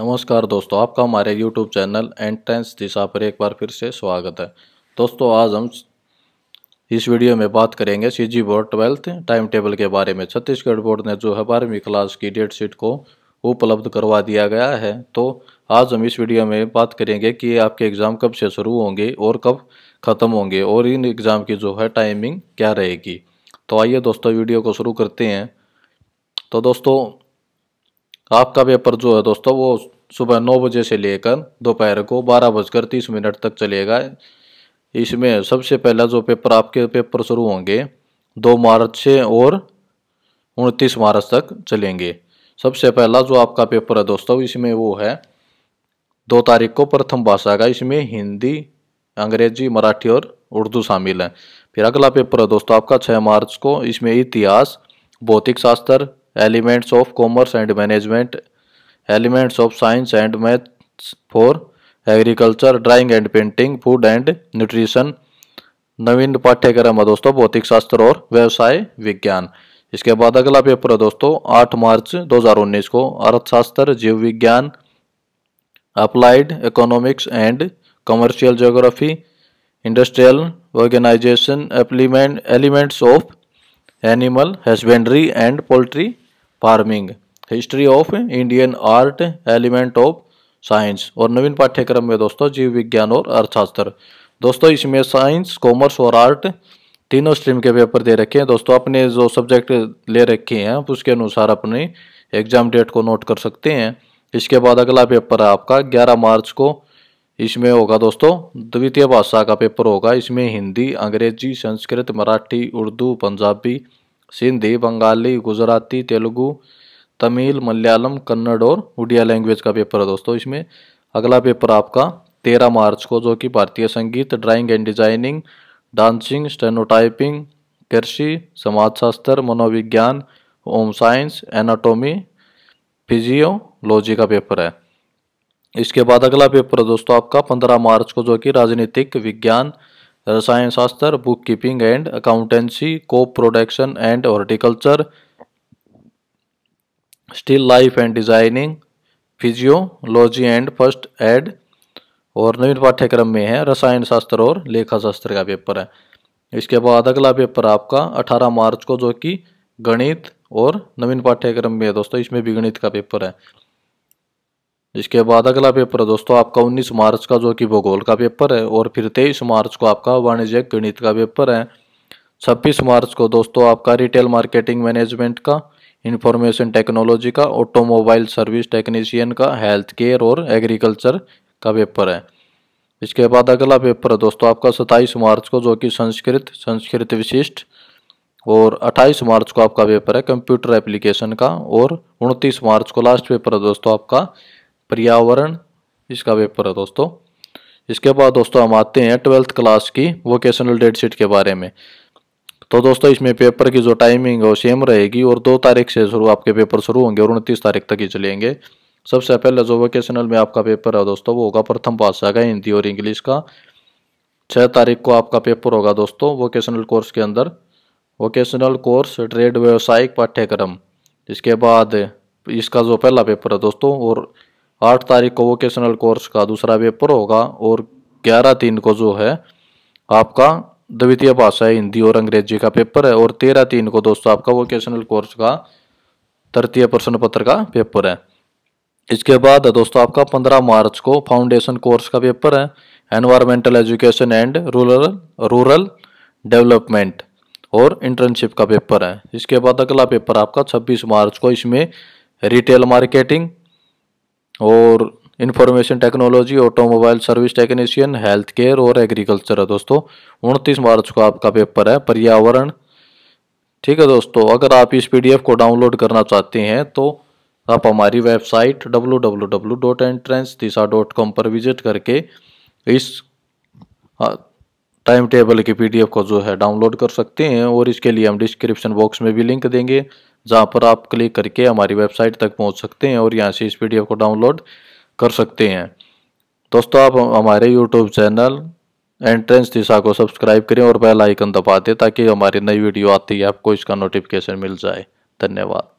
नमस्कार दोस्तों आपका हमारे YouTube चैनल एंट्रेंस दिशा पर एक बार फिर से स्वागत है दोस्तों आज हम इस वीडियो में बात करेंगे C G board twelfth time table के बारे में छत्तीसगढ़ बोर्ड ने जो है बारहवीं क्लास की डेट शीट को उपलब्ध करवा दिया गया है तो आज हम इस वीडियो में बात करेंगे कि आपके एग्ज़ाम कब से शुरू होंगे और कब ख़त्म होंगे और इन एग्ज़ाम की जो है टाइमिंग क्या रहेगी तो आइए दोस्तों वीडियो को शुरू करते हैं तो दोस्तों आपका पेपर जो है दोस्तों वो सुबह नौ बजे से लेकर दोपहर को बारह बजकर तीस मिनट तक चलेगा इसमें सबसे पहला जो पेपर आपके पेपर शुरू होंगे दो मार्च से और उनतीस मार्च तक चलेंगे सबसे पहला जो आपका पेपर है दोस्तों इसमें वो है दो तारीख को प्रथम भाषा का इसमें हिंदी अंग्रेजी मराठी और उर्दू शामिल है फिर अगला पेपर है दोस्तों आपका छः मार्च को इसमें इतिहास भौतिक शास्त्र elements of commerce and management elements of science and maths for agriculture drawing and painting food and nutrition नवीन पाठ्यक्रम है दोस्तों भौतिक शास्त्र और व्यवसाय विज्ञान इसके बाद अगला पेपर है दोस्तों 8 मार्च 2019 को अर्थशास्त्र जीव विज्ञान applied economics and commercial geography industrial organisation एप्लीमेंट elements of animal husbandry and poultry farming history of Indian art element of science और नवीन पाठ्यक्रम में दोस्तों जीव विज्ञान और अर्थशास्त्र दोस्तों इसमें साइंस कॉमर्स और आर्ट तीनों स्ट्रीम के पेपर दे रखे हैं दोस्तों अपने जो सब्जेक्ट ले रखे हैं उसके अनुसार अपने एग्जाम डेट को नोट कर सकते हैं इसके बाद अगला पेपर है आपका 11 मार्च को इसमें होगा दोस्तों द्वितीय भाषा का पेपर होगा इसमें हिंदी अंग्रेजी संस्कृत मराठी उर्दू पंजाबी सिंधी बंगाली गुजराती तेलुगु तमिल मलयालम कन्नड़ और उड़िया लैंग्वेज का पेपर है दोस्तों इसमें अगला पेपर आपका तेरह मार्च को जो कि भारतीय संगीत drawing and designing dancing stenotyping कृषि समाजशास्त्र मनोविज्ञान होम साइंस एनाटोमी फिजियोलॉजी का पेपर है इसके बाद अगला पेपर है दोस्तों आपका पंद्रह मार्च को जो कि राजनीतिक विज्ञान रसायन शास्त्र बुक कीपिंग एंड अकाउंटेंसी को production and horticulture still life and designing physiology and first aid और नवीन पाठ्यक्रम में है रसायन शास्त्र और लेखा शास्त्र का पेपर है इसके बाद अगला पेपर आपका 18 मार्च को जो कि गणित और नवीन पाठ्यक्रम में है दोस्तों इसमें भी गणित का पेपर है इसके बाद अगला पेपर है दोस्तों आपका 19 मार्च का जो कि भूगोल का पेपर है और फिर 23 मार्च को आपका वाणिज्यिक गणित का पेपर है 26 मार्च को दोस्तों आपका रिटेल मार्केटिंग मैनेजमेंट का इंफॉर्मेशन टेक्नोलॉजी का ऑटोमोबाइल सर्विस टेक्नीशियन का हेल्थ केयर और एग्रीकल्चर का पेपर है इसके बाद अगला पेपर है दोस्तों आपका सत्ताईस मार्च को जो कि संस्कृत संस्कृत विशिष्ट और 28 मार्च को आपका पेपर है कंप्यूटर एप्लीकेशन का और 29 मार्च को लास्ट पेपर है दोस्तों आपका पर्यावरण इसका पेपर है दोस्तों इसके बाद दोस्तों हम आते हैं ट्वेल्थ क्लास की वोकेशनल डेट शीट के बारे में तो दोस्तों इसमें पेपर की जो टाइमिंग है वो सेम रहेगी और दो तारीख से शुरू आपके पेपर शुरू होंगे और उनतीस तारीख तक ही चलेंगे सबसे पहले जो वोकेशनल में आपका पेपर है दोस्तों वो होगा प्रथम भाषा का हिंदी और इंग्लिश का छः तारीख को आपका पेपर होगा दोस्तों वोकेशनल कोर्स के अंदर वोकेशनल कोर्स ट्रेड व्यावसायिक पाठ्यक्रम इसके बाद इसका जो पहला पेपर है दोस्तों और आठ तारीख को वोकेशनल कोर्स का दूसरा पेपर होगा और ग्यारह तीन को जो है आपका द्वितीय भाषा हिंदी और अंग्रेजी का पेपर है और तेरह तीन को दोस्तों आपका वोकेशनल कोर्स का तृतीय प्रश्न पत्र का पेपर है इसके बाद दोस्तों आपका पंद्रह मार्च को फाउंडेशन कोर्स का पेपर है environmental education and rural rural development और इंटर्नशिप का पेपर है इसके बाद अगला पेपर आपका 26 मार्च को इसमें रिटेल मार्केटिंग और information technology automobile service technician health care और एग्रीकल्चर है दोस्तों उनतीस मार्च को आपका पेपर है पर्यावरण ठीक है दोस्तों अगर आप इस पीडीएफ को डाउनलोड करना चाहते हैं तो आप हमारी वेबसाइट डब्लू पर विजिट करके इस हाँ, टाइम टेबल के पीडीएफ को जो है डाउनलोड कर सकते हैं और इसके लिए हम डिस्क्रिप्शन बॉक्स में भी लिंक देंगे जहाँ पर आप क्लिक करके हमारी वेबसाइट तक पहुँच सकते हैं और यहाँ से इस पीडीएफ को डाउनलोड कर सकते हैं दोस्तों आप हमारे यूट्यूब चैनल एंट्रेंस दिशा को सब्सक्राइब करें और बेल आइकन दबा दें ताकि हमारी नई वीडियो आती है आपको इसका नोटिफिकेशन मिल जाए धन्यवाद